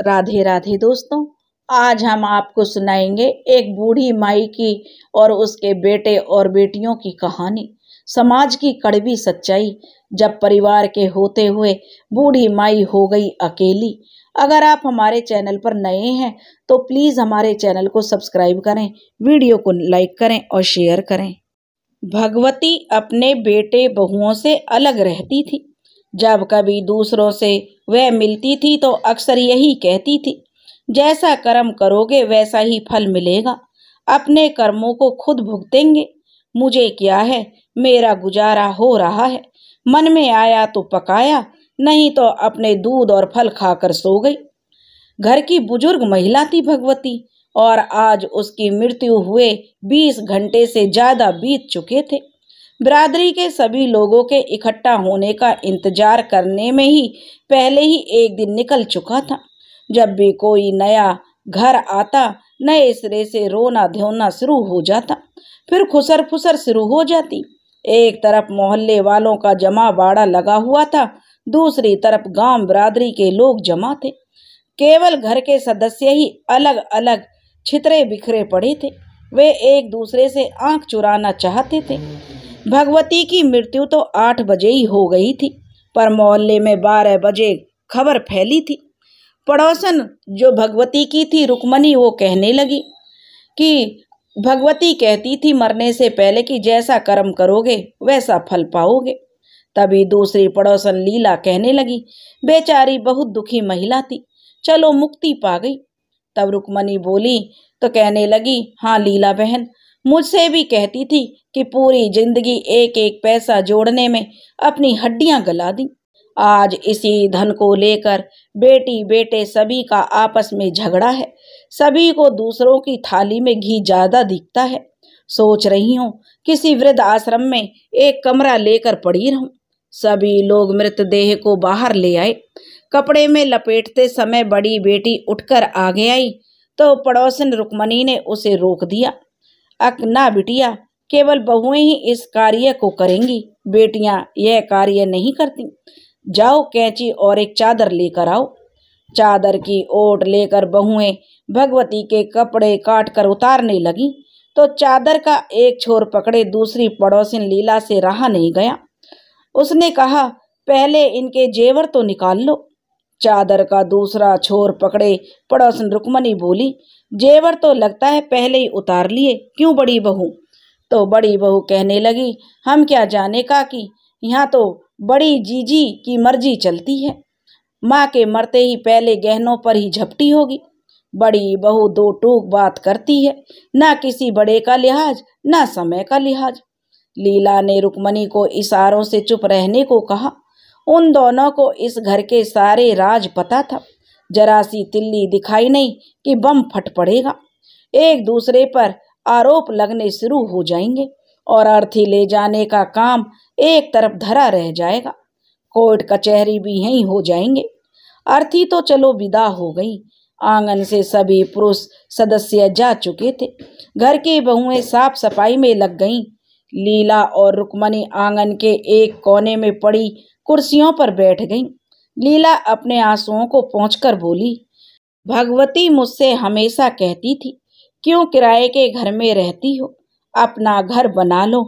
राधे राधे दोस्तों आज हम आपको सुनाएंगे एक बूढ़ी माई की और उसके बेटे और बेटियों की कहानी समाज की कड़वी सच्चाई जब परिवार के होते हुए बूढ़ी माई हो गई अकेली अगर आप हमारे चैनल पर नए हैं तो प्लीज़ हमारे चैनल को सब्सक्राइब करें वीडियो को लाइक करें और शेयर करें भगवती अपने बेटे बहुओं से अलग रहती थी जब कभी दूसरों से वह मिलती थी तो अक्सर यही कहती थी जैसा कर्म करोगे वैसा ही फल मिलेगा अपने कर्मों को खुद भुगतेंगे मुझे क्या है मेरा गुजारा हो रहा है मन में आया तो पकाया नहीं तो अपने दूध और फल खाकर सो गई घर की बुजुर्ग महिला थी भगवती और आज उसकी मृत्यु हुए बीस घंटे से ज़्यादा बीत चुके थे बरादरी के सभी लोगों के इकट्ठा होने का इंतजार करने में ही पहले ही एक दिन निकल चुका था जब भी कोई नया घर आता नए सिरे से रोना धोना शुरू हो जाता फिर खुसर फुसर शुरू हो जाती एक तरफ मोहल्ले वालों का जमा बाड़ा लगा हुआ था दूसरी तरफ गांव बरादरी के लोग जमा थे केवल घर के सदस्य ही अलग अलग छितरे बिखरे पड़े थे वे एक दूसरे से आंख चुराना चाहते थे भगवती की मृत्यु तो आठ बजे ही हो गई थी पर मोहल्ले में बारह बजे खबर फैली थी पड़ोसन जो भगवती की थी रुकमनी वो कहने लगी कि भगवती कहती थी मरने से पहले कि जैसा कर्म करोगे वैसा फल पाओगे तभी दूसरी पड़ोसन लीला कहने लगी बेचारी बहुत दुखी महिला थी चलो मुक्ति पा गई तब रुकमनी बोली तो कहने लगी हाँ लीला बहन मुझसे भी कहती थी कि पूरी जिंदगी एक एक पैसा जोड़ने में अपनी हड्डियां गला दी आज इसी धन को लेकर बेटी बेटे सभी का आपस में झगड़ा है सभी को दूसरों की थाली में घी ज़्यादा दिखता है सोच रही हूँ किसी वृद्ध आश्रम में एक कमरा लेकर पड़ी रहूं सभी लोग मृत देह को बाहर ले आए कपड़े में लपेटते समय बड़ी बेटी उठकर आगे आई तो पड़ोसन रुकमणी ने उसे रोक दिया अकना बिटिया केवल बहुएं ही इस कार्य को करेंगी बेटियां यह कार्य नहीं करती जाओ कैंची और एक चादर लेकर आओ चादर की ओट लेकर बहुएं भगवती के कपड़े काट कर उतारने लगी तो चादर का एक छोर पकड़े दूसरी पड़ोसिन लीला से रहा नहीं गया उसने कहा पहले इनके जेवर तो निकाल लो चादर का दूसरा छोर पकड़े पड़ोसन रुकमनी बोली जेवर तो लगता है पहले ही उतार लिए क्यों बड़ी बहू तो बड़ी बहू कहने लगी हम क्या जाने का कि यहाँ तो बड़ी जीजी की मर्जी चलती है माँ के मरते ही पहले गहनों पर ही झपटी होगी बड़ी बहू दो टूक बात करती है ना किसी बड़े का लिहाज ना समय का लिहाज लीला ने रुक्मणी को इशारों से चुप रहने को कहा उन दोनों को इस घर के सारे राज पता था जरा सी तिल्ली दिखाई नहीं कि बम फट पड़ेगा एक दूसरे पर आरोप लगने शुरू हो जाएंगे और अर्थी ले जाने का काम एक तरफ धरा रह जाएगा कोर्ट कचहरी भी यही हो जाएंगे अर्थी तो चलो विदा हो गई आंगन से सभी पुरुष सदस्य जा चुके थे घर की बहुएं साफ सफाई में लग गईं लीला और रुकमनी आंगन के एक कोने में पड़ी कुर्सियों पर बैठ गईं लीला अपने आंसुओं को पहुँच बोली भगवती मुझसे हमेशा कहती थी क्यों किराए के घर में रहती हो अपना घर बना लो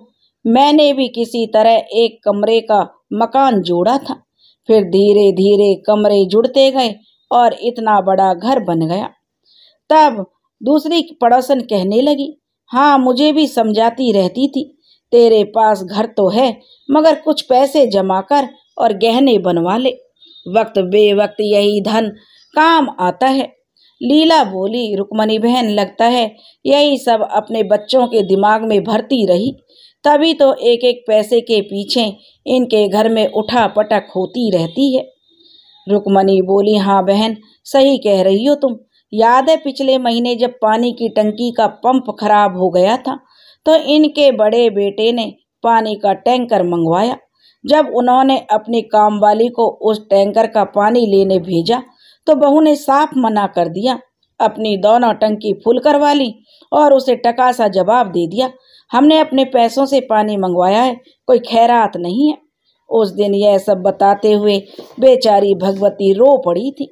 मैंने भी किसी तरह एक कमरे का मकान जोड़ा था फिर धीरे धीरे कमरे जुड़ते गए और इतना बड़ा घर बन गया तब दूसरी पड़ोसन कहने लगी हाँ मुझे भी समझाती रहती थी तेरे पास घर तो है मगर कुछ पैसे जमा कर और गहने बनवा ले वक्त बेवक्त यही धन काम आता है लीला बोली रुकमणी बहन लगता है यही सब अपने बच्चों के दिमाग में भरती रही तभी तो एक एक पैसे के पीछे इनके घर में उठा पटक होती रहती है रुकमणी बोली हाँ बहन सही कह रही हो तुम याद है पिछले महीने जब पानी की टंकी का पंप खराब हो गया था तो इनके बड़े बेटे ने पानी का टैंकर मंगवाया जब उन्होंने अपनी काम वाली को उस टैंकर का पानी लेने भेजा तो बहू ने साफ मना कर दिया अपनी दोनों टंकी फुल करवा ली और उसे टका सा जवाब दे दिया हमने अपने पैसों से पानी मंगवाया है कोई खैरात नहीं है उस दिन यह सब बताते हुए बेचारी भगवती रो पड़ी थी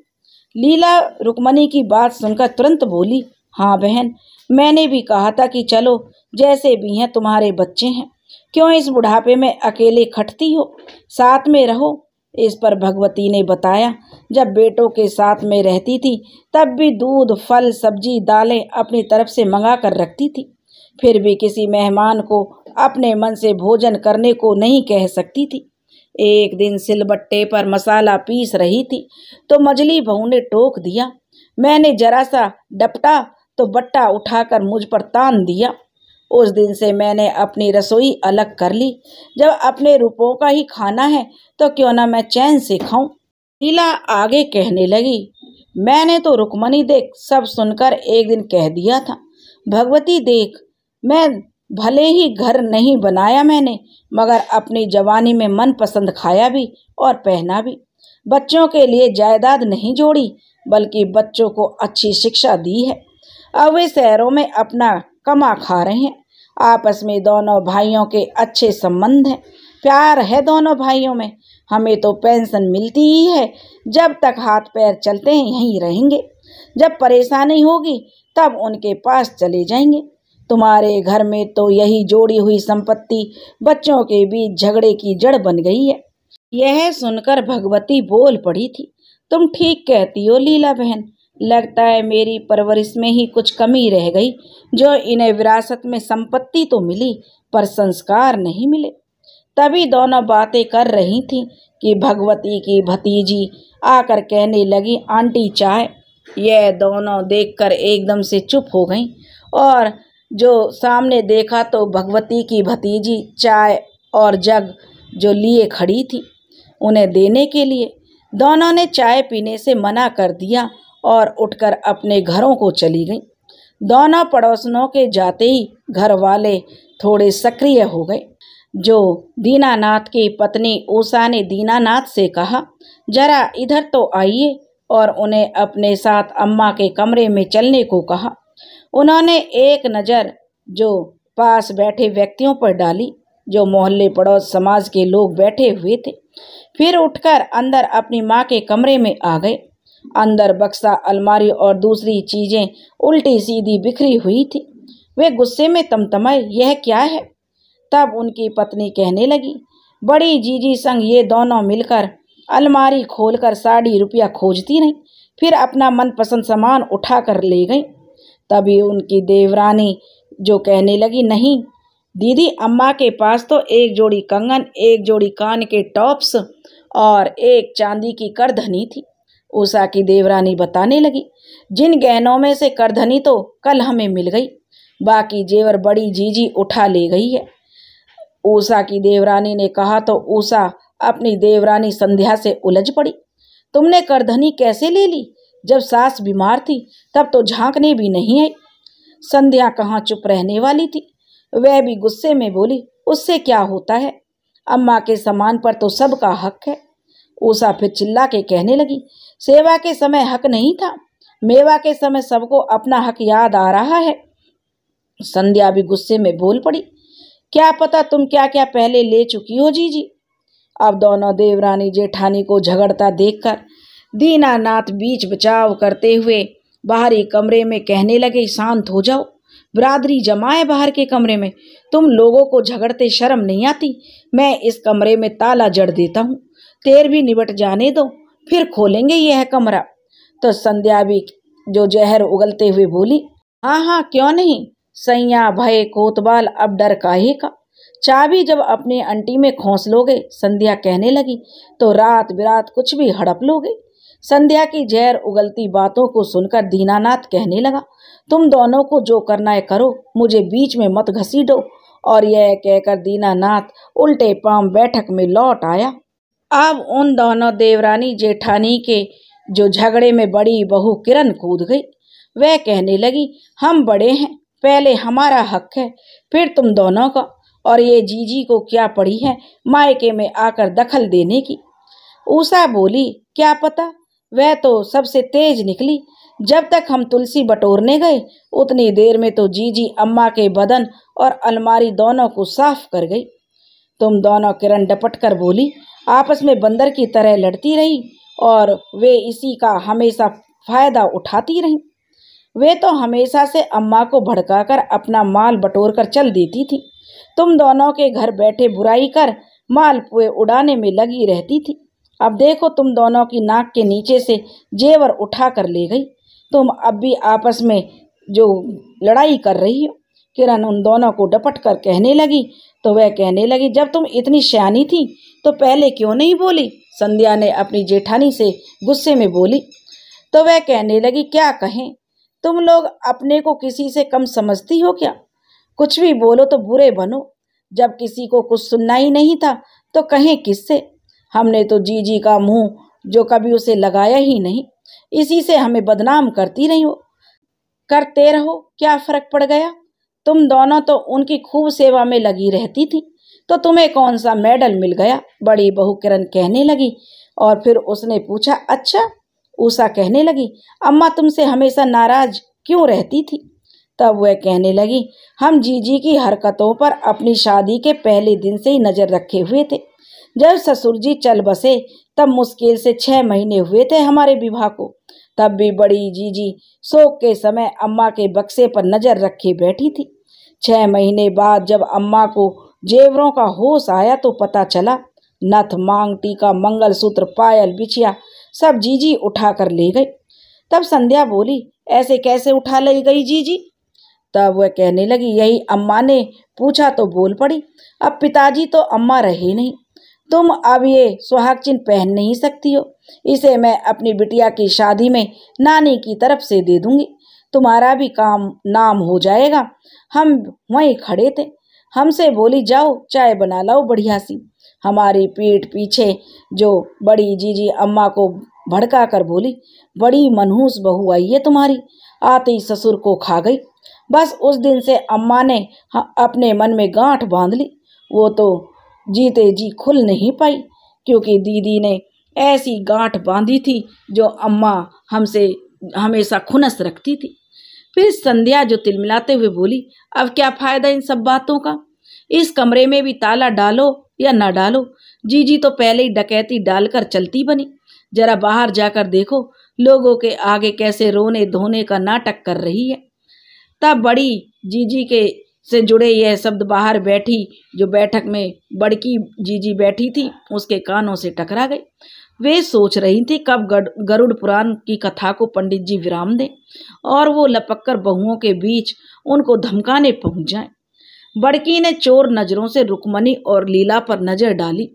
लीला रुकमणी की बात सुनकर तुरंत बोली हाँ बहन मैंने भी कहा था कि चलो जैसे भी हैं तुम्हारे बच्चे हैं क्यों इस बुढ़ापे में अकेले खटती हो साथ में रहो इस पर भगवती ने बताया जब बेटों के साथ में रहती थी तब भी दूध फल सब्जी दालें अपनी तरफ से मंगा कर रखती थी फिर भी किसी मेहमान को अपने मन से भोजन करने को नहीं कह सकती थी एक दिन सिलबट्टे पर मसाला पीस रही थी तो मजली बहू ने टोक दिया मैंने जरा सा डपटा तो बट्टा उठाकर मुझ पर तान दिया उस दिन से मैंने अपनी रसोई अलग कर ली जब अपने रूपों का ही खाना है तो क्यों ना मैं चैन से खाऊं लीला आगे कहने लगी मैंने तो रुकमणी देख सब सुनकर एक दिन कह दिया था भगवती देख मैं भले ही घर नहीं बनाया मैंने मगर अपनी जवानी में मन पसंद खाया भी और पहना भी बच्चों के लिए जायदाद नहीं जोड़ी बल्कि बच्चों को अच्छी शिक्षा दी है अब वे शहरों में अपना कमा खा रहे हैं आपस में दोनों भाइयों के अच्छे संबंध हैं प्यार है दोनों भाइयों में हमें तो पेंशन मिलती ही है जब तक हाथ पैर चलते हैं यहीं रहेंगे जब परेशानी होगी तब उनके पास चले जाएंगे तुम्हारे घर में तो यही जोड़ी हुई संपत्ति बच्चों के बीच झगड़े की जड़ बन गई है यह सुनकर भगवती बोल पड़ी थी तुम ठीक कहती हो लीला बहन लगता है मेरी परवरिश में ही कुछ कमी रह गई जो इन्हें विरासत में संपत्ति तो मिली पर संस्कार नहीं मिले तभी दोनों बातें कर रही थी कि भगवती की भतीजी आकर कहने लगी आंटी चाय यह दोनों देखकर एकदम से चुप हो गईं और जो सामने देखा तो भगवती की भतीजी चाय और जग जो लिए खड़ी थी उन्हें देने के लिए दोनों ने चाय पीने से मना कर दिया और उठकर अपने घरों को चली गईं दोनों पड़ोसनों के जाते ही घर वाले थोड़े सक्रिय हो गए जो दीनानाथ की पत्नी ऊषा ने दीनानाथ से कहा जरा इधर तो आइए और उन्हें अपने साथ अम्मा के कमरे में चलने को कहा उन्होंने एक नज़र जो पास बैठे व्यक्तियों पर डाली जो मोहल्ले पड़ोस समाज के लोग बैठे हुए थे फिर उठकर अंदर अपनी माँ के कमरे में आ गए अंदर बक्सा अलमारी और दूसरी चीज़ें उल्टी सीधी बिखरी हुई थी वे गुस्से में तमतमाए यह क्या है तब उनकी पत्नी कहने लगी बड़ी जीजी संग ये दोनों मिलकर अलमारी खोलकर साड़ी रुपया खोजती नहीं फिर अपना मनपसंद सामान उठा कर ले गई तभी उनकी देवरानी जो कहने लगी नहीं दीदी अम्मा के पास तो एक जोड़ी कंगन एक जोड़ी कान के टॉप्स और एक चांदी की करधनी थी उषा की देवरानी बताने लगी जिन गहनों में से करधनी तो कल हमें मिल गई बाकी जेवर बड़ी जीजी उठा ले गई है ऊषा की देवरानी ने कहा तो ऊषा अपनी देवरानी संध्या से उलझ पड़ी तुमने करधनी कैसे ले ली जब सास बीमार थी तब तो झांकने भी नहीं आई संध्या कहाँ चुप रहने वाली थी वह भी गुस्से में बोली उससे क्या होता है अम्मा के सामान पर तो सबका हक है उषा फिर चिल्ला के कहने लगी सेवा के समय हक नहीं था मेवा के समय सबको अपना हक याद आ रहा है संध्या भी गुस्से में बोल पड़ी क्या पता तुम क्या क्या पहले ले चुकी हो जी अब दोनों देवरानी जेठानी को झगड़ता देखकर दीनानाथ बीच बचाव करते हुए बाहरी कमरे में कहने लगे शांत हो जाओ बरादरी जमाए बाहर के कमरे में तुम लोगों को झगड़ते शर्म नहीं आती मैं इस कमरे में ताला जड़ देता हूँ तेर भी निबट जाने दो फिर खोलेंगे यह कमरा तो संध्या भी जो जहर उगलते हुए बोली हाँ हाँ क्यों नहीं सैया भय कोतवाल अब डर काहे का चाबी जब अपने अंटी में खोस लोगे संध्या कहने लगी तो रात बिरात कुछ भी हड़प लोगे संध्या की जहर उगलती बातों को सुनकर दीनानाथ कहने लगा तुम दोनों को जो करना है करो मुझे बीच में मत घसीटो और यह कहकर दीनानाथ उल्टे पाम बैठक में लौट आया अब उन दोनों देवरानी जेठानी के जो झगड़े में बड़ी बहू किरण कूद गई वह कहने लगी हम बड़े हैं पहले हमारा हक है फिर तुम दोनों का और ये जीजी को क्या पड़ी है मायके में आकर दखल देने की ऊषा बोली क्या पता वह तो सबसे तेज निकली जब तक हम तुलसी बटोरने गए उतनी देर में तो जीजी अम्मा के बदन और अलमारी दोनों को साफ कर गई तुम दोनों किरण डपट कर बोली आपस में बंदर की तरह लड़ती रही और वे इसी का हमेशा फायदा उठाती रहीं वे तो हमेशा से अम्मा को भड़काकर अपना माल बटोर कर चल देती थी तुम दोनों के घर बैठे बुराई कर माल पुए उड़ाने में लगी रहती थी अब देखो तुम दोनों की नाक के नीचे से जेवर उठा कर ले गई तुम अब भी आपस में जो लड़ाई कर रही हो किरण उन दोनों को डपट कर कहने लगी तो वह कहने लगी जब तुम इतनी श्यानी थी तो पहले क्यों नहीं बोली संध्या ने अपनी जेठानी से गुस्से में बोली तो वह कहने लगी क्या कहें तुम लोग अपने को किसी से कम समझती हो क्या कुछ भी बोलो तो बुरे बनो जब किसी को कुछ सुनना ही नहीं था तो कहें किससे हमने तो जी जी का मुंह जो कभी उसे लगाया ही नहीं इसी से हमें बदनाम करती रही हो करते रहो क्या फ़र्क पड़ गया तुम दोनों तो उनकी खूब सेवा में लगी रहती थी तो तुम्हें कौन सा मेडल मिल गया बड़ी बहू किरण कहने लगी और फिर उसने पूछा अच्छा उषा कहने लगी अम्मा तुमसे हमेशा नाराज क्यों रहती थी तब वह कहने लगी हम जीजी की हरकतों पर अपनी शादी के पहले दिन से ही नज़र रखे हुए थे जब ससुर जी चल बसे तब मुश्किल से छः महीने हुए थे हमारे विवाह को तब भी बड़ी जीजी शोक के समय अम्मा के बक्से पर नज़र रखे बैठी थी छह महीने बाद जब अम्मा को जेवरों का होश आया तो पता चला नथ मांग टीका मंगलसूत्र पायल बिछिया सब जीजी उठा कर ले गई तब संध्या बोली ऐसे कैसे उठा ले गई जीजी तब वह कहने लगी यही अम्मा ने पूछा तो बोल पड़ी अब पिताजी तो अम्मा रहे नहीं तुम अब ये सुहाग चिन्ह पहन नहीं सकती हो इसे मैं अपनी बिटिया की शादी में नानी की तरफ से दे दूंगी तुम्हारा भी काम नाम हो जाएगा हम वहीं खड़े थे हमसे बोली जाओ चाय बना लाओ बढ़िया सी हमारी पीठ पीछे जो बड़ी जीजी अम्मा को भड़का कर बोली बड़ी मनहूस बहू आई है तुम्हारी आते ही ससुर को खा गई बस उस दिन से अम्मा ने अपने मन में गांठ बांध ली वो तो जीते जी खुल नहीं पाई क्योंकि दीदी ने ऐसी गांठ बांधी थी जो अम्मा हमसे हमेशा खुनस रखती थी फिर संध्या जो तिलमिलाते हुए बोली अब क्या फायदा इन सब बातों का इस कमरे में भी ताला डालो या ना डालो जीजी तो पहले ही डकैती डालकर चलती बनी जरा बाहर जाकर देखो लोगों के आगे कैसे रोने धोने का नाटक कर रही है तब बड़ी जीजी के से जुड़े यह शब्द बाहर बैठी जो बैठक में बड़की जीजी बैठी थी उसके कानों से टकरा गई वे सोच रही थी कब गरुड़ पुराण की कथा को पंडित जी विराम दें और वो कर बहुओं के बीच उनको धमकाने पहुंच जाएं। बड़की ने चोर नज़रों से रुकमनी और लीला पर नज़र डाली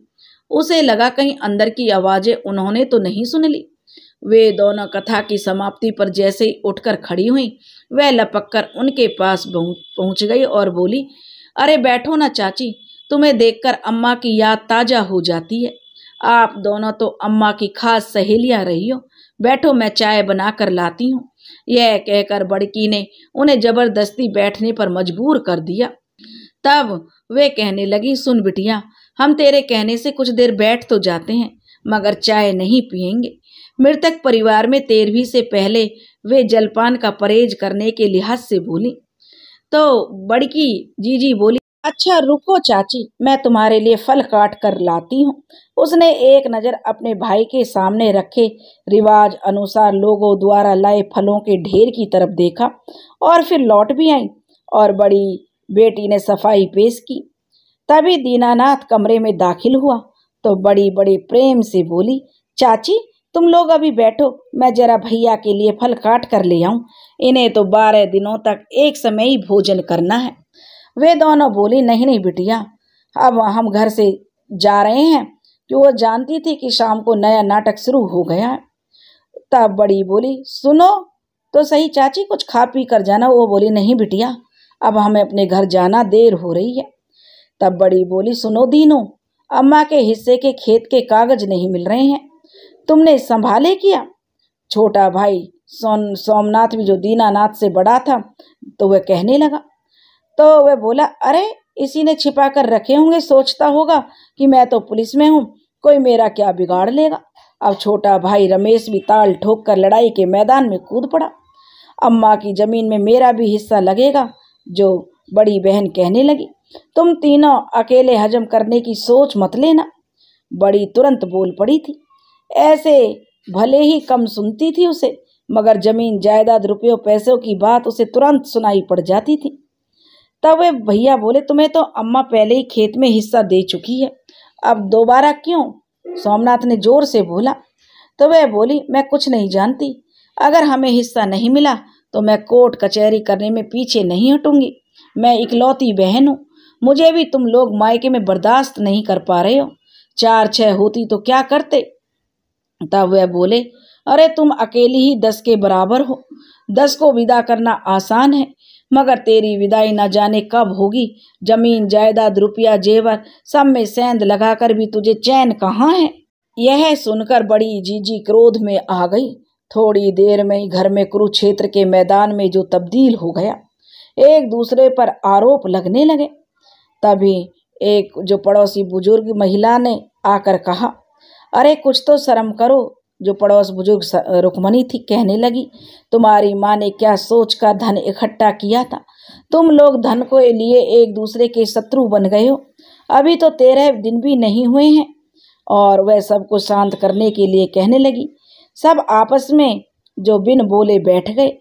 उसे लगा कहीं अंदर की आवाज़ें उन्होंने तो नहीं सुन ली वे दोनों कथा की समाप्ति पर जैसे ही उठकर खड़ी हुई वह कर उनके पास पहुंच गई और बोली अरे बैठो ना चाची तुम्हें देखकर अम्मा की याद ताज़ा हो जाती है आप दोनों तो अम्मा की खास सहेलियां रही हो बैठो मैं चाय बना कर लाती हूँ यह कहकर बड़की ने उन्हें जबरदस्ती बैठने पर मजबूर कर दिया तब वे कहने लगी सुन बिटिया हम तेरे कहने से कुछ देर बैठ तो जाते हैं मगर चाय नहीं पियेंगे मृतक परिवार में तेरहवीं से पहले वे जलपान का परहेज करने के लिहाज से बोली तो बड़की जीजी बोली अच्छा रुको चाची मैं तुम्हारे लिए फल काट कर लाती हूँ उसने एक नज़र अपने भाई के सामने रखे रिवाज अनुसार लोगों द्वारा लाए फलों के ढेर की तरफ देखा और फिर लौट भी आई और बड़ी बेटी ने सफाई पेश की तभी दीनानाथ कमरे में दाखिल हुआ तो बड़ी बड़े प्रेम से बोली चाची तुम लोग अभी बैठो मैं जरा भैया के लिए फल काट कर ले आऊं इन्हें तो बारह दिनों तक एक समय ही भोजन करना है वे दोनों बोली नहीं नहीं बिटिया अब हम घर से जा रहे हैं कि तो वह जानती थी कि शाम को नया नाटक शुरू हो गया तब बड़ी बोली सुनो तो सही चाची कुछ खा पी कर जाना वो बोली नहीं बिटिया अब हमें अपने घर जाना देर हो रही है तब बड़ी बोली सुनो दीनो अम्मा के हिस्से के खेत के कागज नहीं मिल रहे हैं तुमने संभाले किया छोटा भाई सोन सोमनाथ भी जो दीनानाथ से बड़ा था तो वह कहने लगा तो वह बोला अरे इसी ने छिपा कर रखे होंगे सोचता होगा कि मैं तो पुलिस में हूँ कोई मेरा क्या बिगाड़ लेगा अब छोटा भाई रमेश भी ताल ठोक कर लड़ाई के मैदान में कूद पड़ा अम्मा की जमीन में मेरा भी हिस्सा लगेगा जो बड़ी बहन कहने लगी तुम तीनों अकेले हजम करने की सोच मत लेना बड़ी तुरंत बोल पड़ी थी ऐसे भले ही कम सुनती थी उसे मगर जमीन जायदाद रुपयों पैसों की बात उसे तुरंत सुनाई पड़ जाती थी तब वे भैया बोले तुम्हें तो अम्मा पहले ही खेत में हिस्सा दे चुकी है अब दोबारा क्यों सोमनाथ ने जोर से बोला तो वह बोली मैं कुछ नहीं जानती अगर हमें हिस्सा नहीं मिला तो मैं कोर्ट कचहरी करने में पीछे नहीं हटूंगी मैं इकलौती बहन हूँ मुझे भी तुम लोग मायके में बर्दाश्त नहीं कर पा रहे हो चार छह होती तो क्या करते तब वह बोले अरे तुम अकेली ही दस के बराबर हो दस को विदा करना आसान है मगर तेरी विदाई न जाने कब होगी जमीन जायदाद रुपया जेवर सब में सेंध लगाकर भी तुझे चैन कहाँ है यह सुनकर बड़ी जीजी क्रोध में आ गई थोड़ी देर में ही घर में कुरुक्षेत्र के मैदान में जो तब्दील हो गया एक दूसरे पर आरोप लगने लगे तभी एक जो पड़ोसी बुजुर्ग महिला ने आकर कहा अरे कुछ तो शर्म करो जो पड़ोस बुजुर्ग रुकमणी थी कहने लगी तुम्हारी माँ ने क्या सोच कर धन इकट्ठा किया था तुम लोग धन को लिए एक दूसरे के शत्रु बन गए हो अभी तो तेरह दिन भी नहीं हुए हैं और वह सबको शांत करने के लिए कहने लगी सब आपस में जो बिन बोले बैठ गए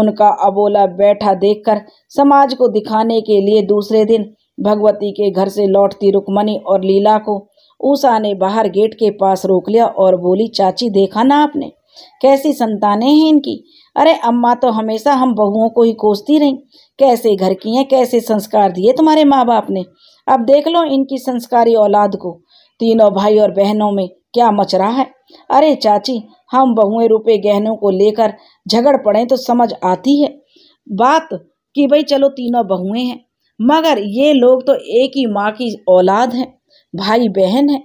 उनका अबोला बैठा देखकर समाज को दिखाने के लिए दूसरे दिन भगवती के घर से लौटती रुकमणी और लीला को ऊषा ने बाहर गेट के पास रोक लिया और बोली चाची देखा ना आपने कैसी संतानें हैं इनकी अरे अम्मा तो हमेशा हम बहुओं को ही कोसती रहीं कैसे घर की हैं कैसे संस्कार दिए तुम्हारे माँ बाप ने अब देख लो इनकी संस्कारी औलाद को तीनों भाई और बहनों में क्या मच रहा है अरे चाची हम बहुएं रुपए गहनों को लेकर झगड़ पड़े तो समझ आती है बात कि भाई चलो तीनों बहुएं हैं मगर ये लोग तो एक ही माँ की औलाद हैं भाई बहन हैं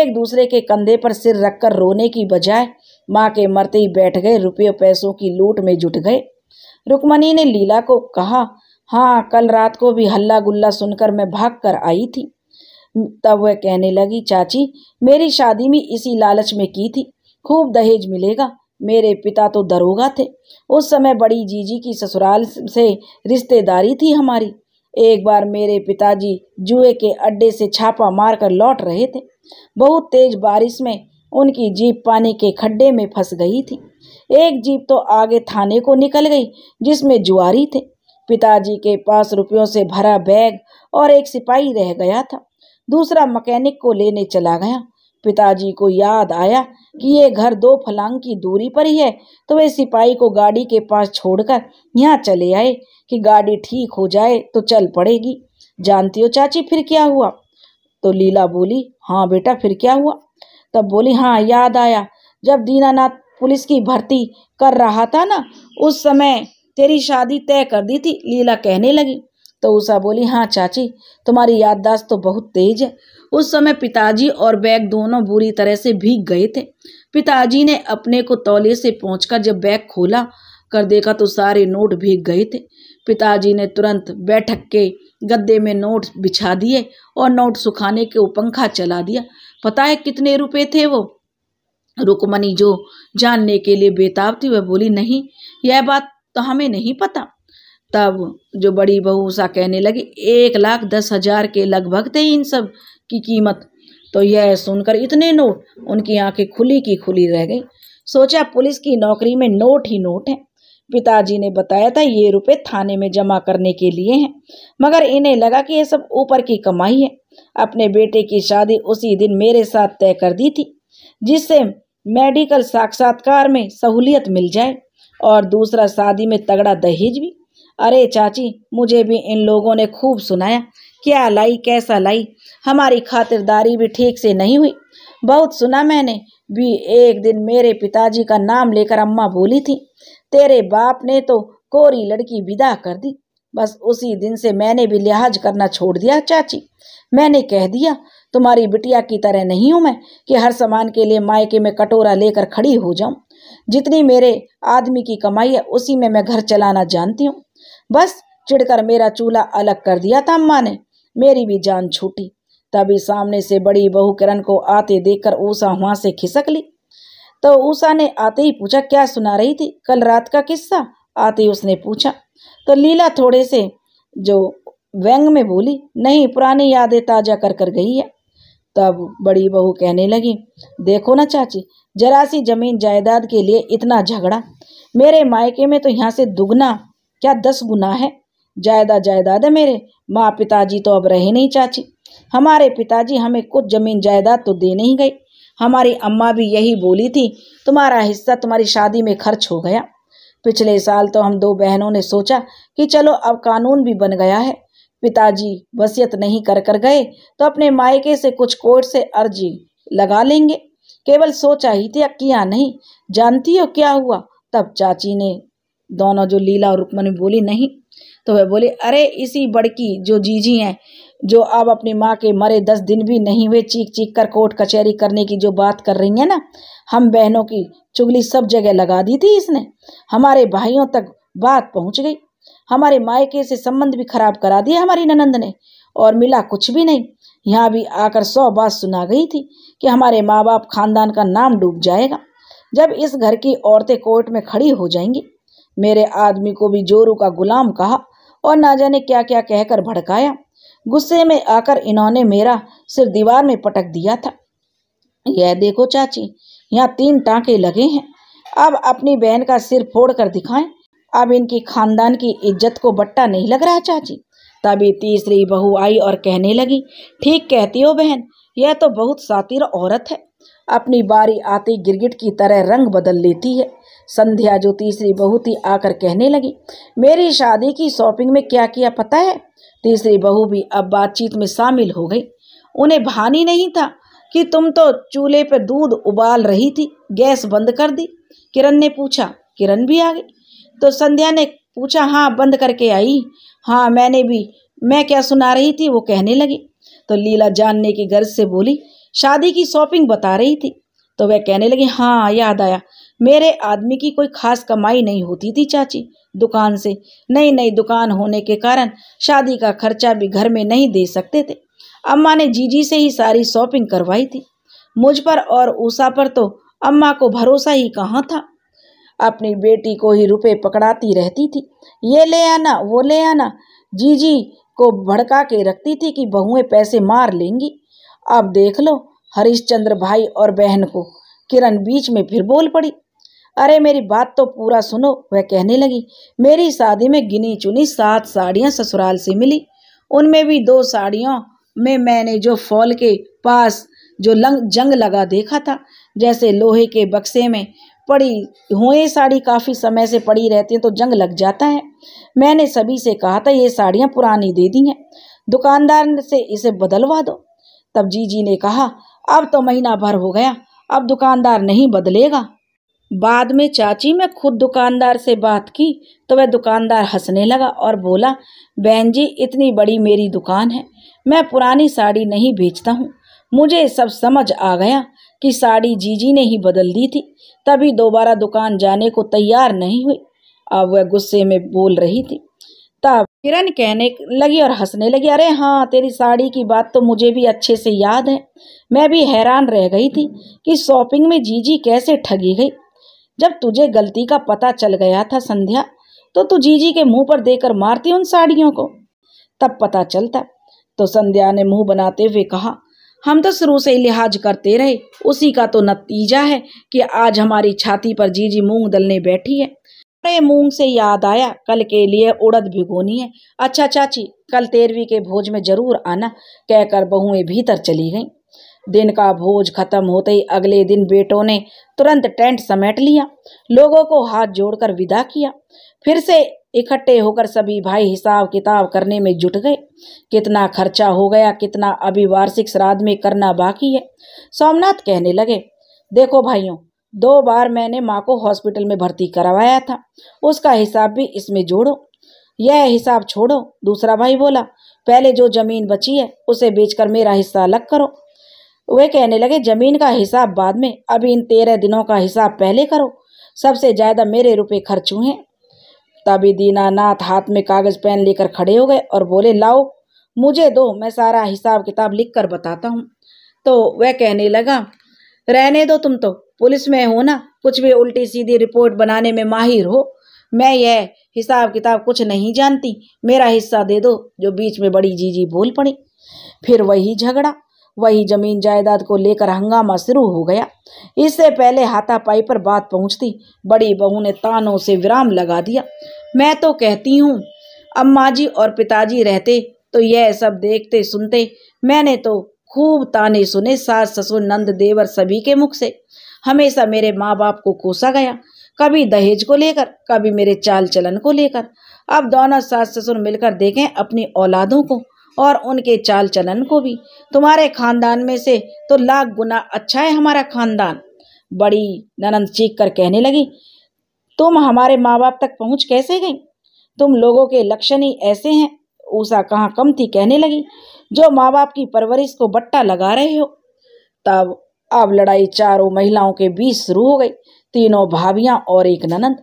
एक दूसरे के कंधे पर सिर रखकर रोने की बजाय माँ के मरते ही बैठ गए रुपये पैसों की लूट में जुट गए रुकमणी ने लीला को कहा हाँ कल रात को भी हल्ला गुल्ला सुनकर मैं भाग कर आई थी तब वह कहने लगी चाची मेरी शादी भी इसी लालच में की थी खूब दहेज मिलेगा मेरे पिता तो दरोगा थे उस समय बड़ी जीजी की ससुराल से रिश्तेदारी थी हमारी एक बार मेरे पिताजी जुए के अड्डे से छापा मारकर लौट रहे थे बहुत तेज बारिश में उनकी जीप पानी के खड्डे में फंस गई थी एक जीप तो आगे थाने को निकल गई जिसमें जुआरी थे पिताजी के पास रुपयों से भरा बैग और एक सिपाही रह गया था दूसरा मकैनिक को लेने चला गया पिताजी को याद आया कि ये घर दो फलांग की दूरी पर ही है तो वे सिपाही को गाड़ी के पास छोड़कर यहाँ चले आए कि गाड़ी ठीक हो जाए तो चल पड़ेगी जानती हो चाची फिर क्या हुआ तो लीला बोली हाँ बेटा फिर क्या हुआ तब बोली हाँ याद आया जब दीनानाथ पुलिस की भर्ती कर रहा था ना उस समय तेरी शादी तय कर दी थी लीला कहने लगी तो उषा बोली हाँ चाची तुम्हारी याददाश्त तो बहुत तेज है उस समय पिताजी और बैग दोनों बुरी तरह से भीग गए थे पिताजी ने अपने को तौले से पहुंचकर जब बैग खोला कर देखा तो सारे नोट भीग गए थे पिताजी ने तुरंत बैठक के गद्दे में नोट बिछा दिए और नोट सुखाने के पंखा चला दिया पता है कितने रुपए थे वो रुकमणी जो जानने के लिए बेताब थी वह बोली नहीं यह बात तो हमें नहीं पता तब जो बड़ी बहू सा कहने लगी एक लाख दस हजार के लगभग थे इन सब की कीमत तो यह सुनकर इतने नोट उनकी आंखें खुली की खुली रह गई सोचा पुलिस की नौकरी में नोट ही नोट हैं पिताजी ने बताया था ये रुपए थाने में जमा करने के लिए हैं मगर इन्हें लगा कि यह सब ऊपर की कमाई है अपने बेटे की शादी उसी दिन मेरे साथ तय कर दी थी जिससे मेडिकल साक्षात्कार में सहूलियत मिल जाए और दूसरा शादी में तगड़ा दहेज भी अरे चाची मुझे भी इन लोगों ने खूब सुनाया क्या लाई कैसा लाई हमारी खातिरदारी भी ठीक से नहीं हुई बहुत सुना मैंने भी एक दिन मेरे पिताजी का नाम लेकर अम्मा बोली थी तेरे बाप ने तो कोरी लड़की विदा कर दी बस उसी दिन से मैंने भी लिहाज करना छोड़ दिया चाची मैंने कह दिया तुम्हारी बिटिया की तरह नहीं हूँ मैं कि हर सामान के लिए मायके में कटोरा लेकर खड़ी हो जाऊँ जितनी मेरे आदमी की कमाई है उसी में मैं घर चलाना जानती हूँ बस चिड़कर मेरा चूल्हा अलग कर दिया था अम्मा ने मेरी भी जान छूटी तभी सामने से बड़ी बहू किरण को आते देखकर ऊषा वहां से खिसक ली तो ऊषा ने आते ही पूछा क्या सुना रही थी कल रात का किस्सा आते ही उसने पूछा तो लीला थोड़े से जो व्यंग में बोली नहीं पुरानी यादें ताज़ा कर कर गई है तब बड़ी बहू कहने लगी देखो ना चाची जरा सी जमीन जायदाद के लिए इतना झगड़ा मेरे मायके में तो यहाँ से दुगना क्या दस गुना है जायदाद जायदाद है मेरे माँ पिताजी तो अब रहे नहीं चाची हमारे पिताजी हमें कुछ जमीन जायदाद तो दे नहीं गई हमारी अम्मा भी यही बोली थी तुम्हारा हिस्सा तुम्हारी शादी में खर्च हो गया पिछले साल तो हम दो बहनों ने सोचा कि चलो अब कानून भी बन गया है पिताजी वसीयत नहीं कर कर गए तो अपने मायके से कुछ कोर्ट से अर्जी लगा लेंगे केवल सोचा ही था किया नहीं जानती हो क्या हुआ तब चाची ने दोनों जो लीला और रुक्मणी बोली नहीं तो वह बोले अरे इसी बड़की जो जीजी हैं जो अब अपनी माँ के मरे दस दिन भी नहीं हुए चीख चीख कर कोर्ट कचहरी करने की जो बात कर रही है ना हम बहनों की चुगली सब जगह लगा दी थी इसने हमारे भाइयों तक बात पहुँच गई हमारे मायके से संबंध भी खराब करा दिया हमारी ननंद ने और मिला कुछ भी नहीं यहाँ भी आकर सौ बात सुना गई थी कि हमारे माँ बाप खानदान का नाम डूब जाएगा जब इस घर की औरतें कोर्ट में खड़ी हो जाएंगी मेरे आदमी को भी जोरू का गुलाम कहा और ना जाने क्या क्या कहकर भड़काया गुस्से में आकर इन्होंने मेरा सिर दीवार में पटक दिया था यह देखो चाची यहाँ तीन टाँके लगे हैं अब अपनी बहन का सिर फोड़ कर दिखाएं अब इनकी खानदान की इज्जत को बट्टा नहीं लग रहा चाची तभी तीसरी बहू आई और कहने लगी ठीक कहती हो बहन यह तो बहुत सातिर औरत है अपनी बारी आती गिरगिट की तरह रंग बदल लेती है संध्या जो तीसरी बहू थी आकर कहने लगी मेरी शादी की शॉपिंग में क्या किया पता है तीसरी बहू भी अब बातचीत में शामिल हो गई उन्हें भान ही नहीं था कि तुम तो चूल्हे पर दूध उबाल रही थी गैस बंद कर दी किरण ने पूछा किरण भी आ गई तो संध्या ने पूछा हाँ बंद करके आई हाँ मैंने भी मैं क्या सुना रही थी वो कहने लगी तो लीला जानने की गर्ज से बोली शादी की शॉपिंग बता रही थी तो वह कहने लगी हाँ याद आया मेरे आदमी की कोई खास कमाई नहीं होती थी चाची दुकान से नई नई दुकान होने के कारण शादी का खर्चा भी घर में नहीं दे सकते थे अम्मा ने जीजी से ही सारी शॉपिंग करवाई थी मुझ पर और ऊषा पर तो अम्मा को भरोसा ही कहाँ था अपनी बेटी को ही रुपए पकड़ाती रहती थी ये ले आना वो ले आना जीजी को भड़का के रखती थी कि बहुएं पैसे मार लेंगी अब देख लो हरिश्चंद्र भाई और बहन को किरण बीच में फिर बोल पड़ी अरे मेरी बात तो पूरा सुनो वह कहने लगी मेरी शादी में गिनी चुनी सात साड़ियाँ ससुराल से मिली उनमें भी दो साड़ियों में मैंने जो फॉल के पास जो लंग जंग लगा देखा था जैसे लोहे के बक्से में पड़ी हुए साड़ी काफ़ी समय से पड़ी रहती हैं तो जंग लग जाता है मैंने सभी से कहा था ये साड़ियाँ पुरानी दे दी हैं दुकानदार से इसे बदलवा दो तब जीजी ने कहा अब तो महीना भर हो गया अब दुकानदार नहीं बदलेगा बाद में चाची मैं खुद दुकानदार से बात की तो वह दुकानदार हंसने लगा और बोला बहन जी इतनी बड़ी मेरी दुकान है मैं पुरानी साड़ी नहीं बेचता हूँ मुझे सब समझ आ गया कि साड़ी जीजी ने ही बदल दी थी तभी दोबारा दुकान जाने को तैयार नहीं हुई अब वह गुस्से में बोल रही थी तब किरण कहने लगी और हंसने लगी अरे हाँ तेरी साड़ी की बात तो मुझे भी अच्छे से याद है मैं भी हैरान रह गई थी कि शॉपिंग में जीजी कैसे ठगी गई जब तुझे गलती का पता चल गया था संध्या तो तू जीजी के मुंह पर देकर मारती उन साड़ियों को तब पता चलता तो संध्या ने मुंह बनाते हुए कहा हम तो शुरू से लिहाज करते रहे उसी का तो नतीजा है कि आज हमारी छाती पर जीजी मूंग दलने बैठी है अरे मूंग से याद आया कल के लिए उड़द भिगोनी है अच्छा चाची कल तेरहवीं के भोज में जरूर आना कहकर बहुएं भीतर चली गईं दिन का भोज खत्म होते ही अगले दिन बेटों ने तुरंत टेंट समेट लिया लोगों को हाथ जोड़कर विदा किया फिर से इकट्ठे होकर सभी भाई हिसाब किताब करने में जुट गए कितना खर्चा हो गया कितना अभी वार्षिक श्राद्ध में करना बाकी है सोमनाथ कहने लगे देखो भाइयों दो बार मैंने माँ को हॉस्पिटल में भर्ती करवाया था उसका हिसाब भी इसमें जोड़ो यह हिसाब छोड़ो दूसरा भाई बोला पहले जो जमीन बची है उसे बेचकर मेरा हिस्सा अलग करो वे कहने लगे जमीन का हिसाब बाद में अभी इन तेरह दिनों का हिसाब पहले करो सबसे ज़्यादा मेरे रुपए खर्च हुए तभी दीनानाथ हाथ में कागज़ पेन लेकर खड़े हो गए और बोले लाओ मुझे दो मैं सारा हिसाब किताब लिख कर बताता हूँ तो वह कहने लगा रहने दो तुम तो पुलिस में हो ना कुछ भी उल्टी सीधी रिपोर्ट बनाने में माहिर हो मैं यह हिसाब किताब कुछ नहीं जानती मेरा हिस्सा दे दो जो बीच में बड़ी जीजी बोल पड़ी फिर वही झगड़ा वही जमीन जायदाद को लेकर हंगामा शुरू हो गया इससे पहले हाथापाई पर बात पहुंचती बड़ी बहू ने तानों से विराम लगा दिया मैं तो कहती हूँ अम्मा जी और पिताजी रहते तो यह सब देखते सुनते मैंने तो खूब ताने सुने सास ससुर नंद देवर सभी के मुख से हमेशा मेरे माँ बाप को कोसा गया कभी दहेज को लेकर कभी मेरे चाल चलन को लेकर अब दोनों सास ससुर मिलकर देखें अपनी औलादों को और उनके चाल चलन को भी तुम्हारे खानदान में से तो लाख गुना अच्छा है हमारा खानदान बड़ी ननंद चीख कर कहने लगी तुम हमारे माँ बाप तक पहुँच कैसे गई तुम लोगों के लक्षण ही ऐसे हैं ऊषा कहाँ कम थी कहने लगी जो माँ बाप की परवरिश को बट्टा लगा रहे हो तब अब लड़ाई चारों महिलाओं के बीच शुरू हो गई तीनों भाभियाँ और एक ननंद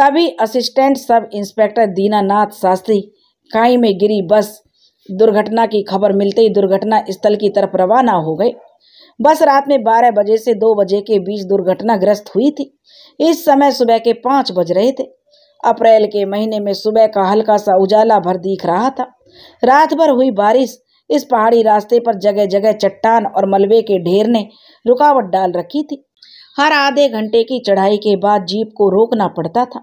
तभी assistant sub inspector Dinanath Shastri काई में गिरी बस दुर्घटना की खबर मिलते ही दुर्घटना स्थल की तरफ रवाना हो गए बस रात में 12 बजे से 2 बजे के बीच दुर्घटनाग्रस्त हुई थी इस समय सुबह के 5 बज रहे थे अप्रैल के महीने में सुबह का हल्का सा उजाला भर दिख रहा था रात भर हुई बारिश इस पहाड़ी रास्ते पर जगह जगह चट्टान और मलबे के ढेर ने रुकावट डाल रखी थी हर आधे घंटे की चढ़ाई के बाद जीप को रोकना पड़ता था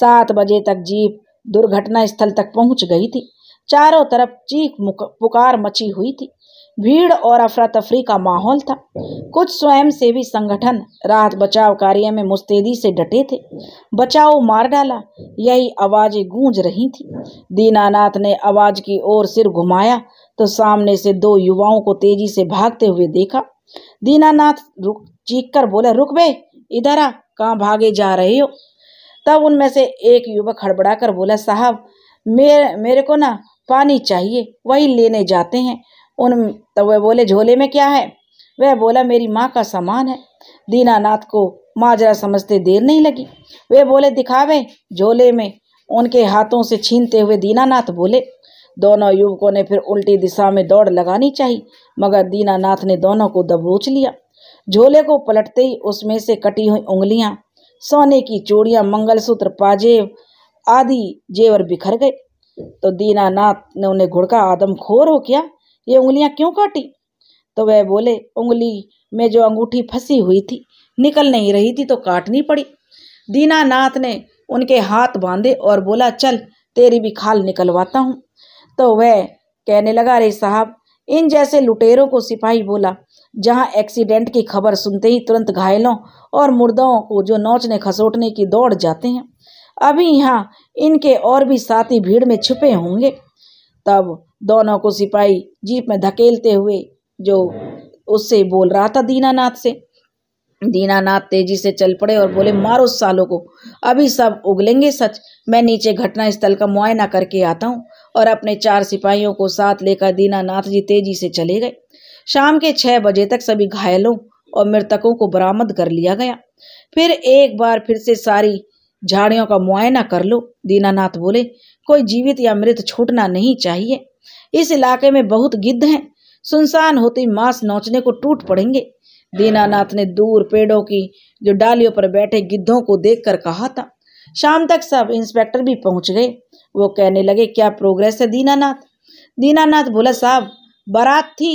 सात बजे तक जीप दुर्घटना स्थल तक पहुंच गई थी चारों तरफ चीख पुकार मची हुई थी भीड़ और अफरा तफरी का माहौल था कुछ स्वयंसेवी संगठन राहत बचाव कार्य में मुस्तैदी से डटे थे बचाओ मार डाला यही आवाज़ें गूंज रही थी दीनानाथ ने आवाज़ की ओर सिर घुमाया तो सामने से दो युवाओं को तेजी से भागते हुए देखा दीनानाथ रुक चीख कर बोला रुक बे इधर आ कहाँ भागे जा रहे हो तब उनमें से एक युवक हड़बड़ा कर बोला साहब मेरे मेरे को ना पानी चाहिए वही लेने जाते हैं उन तो वह बोले झोले में क्या है वह बोला मेरी माँ का सामान है दीनानाथ को माजरा समझते देर नहीं लगी वे बोले दिखावे झोले में उनके हाथों से छीनते हुए दीनानाथ बोले दोनों युवकों ने फिर उल्टी दिशा में दौड़ लगानी चाहिए मगर दीनानाथ ने दोनों को दबोच लिया झोले को पलटते ही उसमें से कटी हुई उंगलियां सोने की चूड़ियां मंगलसूत्र पाजेब आदि जेवर बिखर गए तो दीनानाथ ने उन्हें घुड़का आदम खोर हो क्या ये उंगलियां क्यों काटी तो वह बोले उंगली में जो अंगूठी फंसी हुई थी निकल नहीं रही थी तो काटनी पड़ी दीनानाथ ने उनके हाथ बांधे और बोला चल तेरी भी खाल निकलवाता हूँ तो वह कहने लगा रे साहब इन जैसे लुटेरों को सिपाही बोला जहाँ एक्सीडेंट की खबर सुनते ही तुरंत घायलों और मुर्दों को जो नोचने खसोटने की दौड़ जाते हैं अभी यहाँ इनके और भी साथी भीड़ में छुपे होंगे तब दोनों को सिपाही जीप में धकेलते हुए जो उससे बोल रहा था दीनानाथ से दीनानाथ तेजी से चल पड़े और बोले मारो सालों को अभी सब उगलेंगे सच मैं नीचे घटना स्थल का मुआयना करके आता हूँ और अपने चार सिपाहियों को साथ लेकर दीनानाथ जी तेजी से चले गए शाम के छः बजे तक सभी घायलों और मृतकों को बरामद कर लिया गया फिर एक बार फिर से सारी झाड़ियों का मुआयना कर लो दीनानाथ बोले कोई जीवित या मृत छूटना नहीं चाहिए इस इलाके में बहुत गिद्ध हैं सुनसान होती मांस नोचने को टूट पड़ेंगे दीनानाथ ने दूर पेड़ों की जो डालियों पर बैठे गिद्धों को देखकर कहा था शाम तक सब इंस्पेक्टर भी पहुंच गए वो कहने लगे क्या प्रोग्रेस है दीनानाथ दीनानाथ बोला साहब बारात थी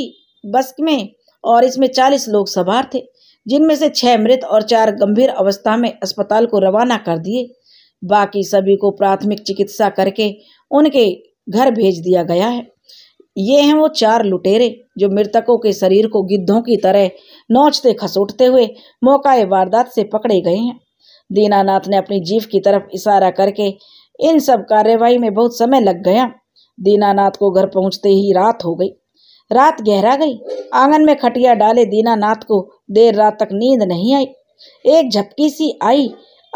बस में और इसमें चालीस लोग सवार थे जिनमें से छः मृत और चार गंभीर अवस्था में अस्पताल को रवाना कर दिए बाकी सभी को प्राथमिक चिकित्सा करके उनके घर भेज दिया गया है ये हैं वो चार लुटेरे जो मृतकों के शरीर को गिद्धों की तरह नोचते खसोटते हुए मौकाए वारदात से पकड़े गए हैं दीनानाथ ने अपनी जीव की तरफ इशारा करके इन सब कार्यवाही में बहुत समय लग गया दीनानाथ को घर पहुंचते ही रात हो गई रात गहरा गई आंगन में खटिया डाले दीनानाथ को देर रात तक नींद नहीं आई एक झपकी सी आई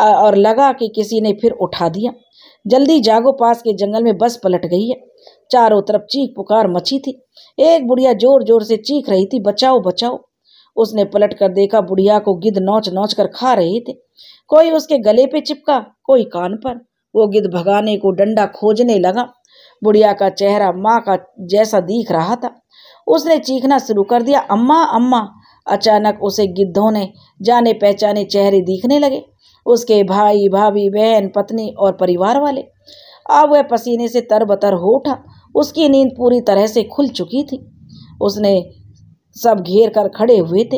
और लगा कि किसी ने फिर उठा दिया जल्दी जागो पास के जंगल में बस पलट गई है चारों तरफ चीख पुकार मची थी एक बुढ़िया जोर जोर से चीख रही थी बचाओ बचाओ उसने पलट कर देखा बुढ़िया को गिद्ध नोच नोच कर खा रहे थे कोई उसके गले पे चिपका कोई कान पर वो गिद्ध भगाने को डंडा खोजने लगा बुढ़िया का चेहरा माँ का जैसा दिख रहा था उसने चीखना शुरू कर दिया अम्मा अम्मा अचानक उसे गिद्धों ने जाने पहचाने चेहरे दिखने लगे उसके भाई भाभी बहन पत्नी और परिवार वाले अब वह पसीने से तरबतर हो उठा उसकी नींद पूरी तरह से खुल चुकी थी उसने सब घेर कर खड़े हुए थे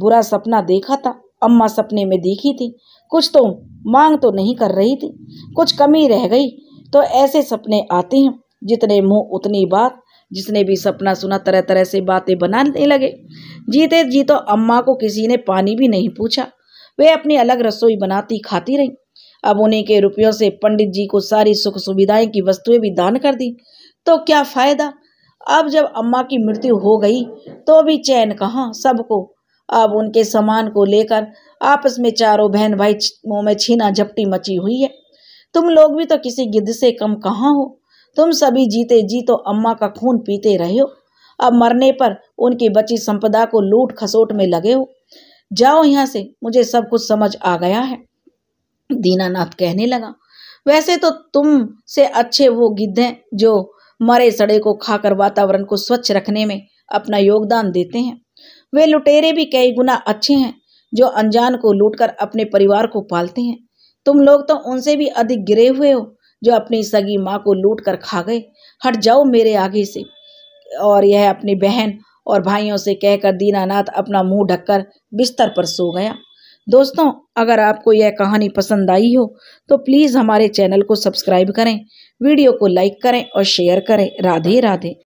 बुरा सपना देखा था अम्मा सपने में देखी थी कुछ तो मांग तो नहीं कर रही थी कुछ कमी रह गई तो ऐसे सपने आते हैं जितने मुंह उतनी बात जिसने भी सपना सुना तरह तरह से बातें बनाने लगे जीते जी तो अम्मा को किसी ने पानी भी नहीं पूछा वे अपनी अलग रसोई बनाती खाती रहीं अब उन्हीं के रुपयों से पंडित जी को सारी सुख सुविधाएं की वस्तुएं भी दान कर दी तो क्या फ़ायदा अब जब अम्मा की मृत्यु हो गई तो भी चैन कहाँ सबको अब उनके सामान को लेकर आपस में चारों बहन भाई मुँह में छीना झपटी मची हुई है तुम लोग भी तो किसी गिद्ध से कम कहाँ हो तुम सभी जीते जी तो अम्मा का खून पीते रहे हो अब मरने पर उनकी बची संपदा को लूट खसोट में लगे हो जाओ यहाँ से मुझे सब कुछ समझ आ गया है दीनानाथ कहने लगा वैसे तो तुम से अच्छे वो गिद्ध हैं जो मरे सड़े को खाकर वातावरण को स्वच्छ रखने में अपना योगदान देते हैं वे लुटेरे भी कई गुना अच्छे हैं जो अनजान को लूटकर अपने परिवार को पालते हैं तुम लोग तो उनसे भी अधिक गिरे हुए हो जो अपनी सगी माँ को लूट कर खा गए हट जाओ मेरे आगे से और यह अपनी बहन और भाइयों से कहकर दीनानाथ अपना मुंह ढककर बिस्तर पर सो गया दोस्तों अगर आपको यह कहानी पसंद आई हो तो प्लीज़ हमारे चैनल को सब्सक्राइब करें वीडियो को लाइक करें और शेयर करें राधे राधे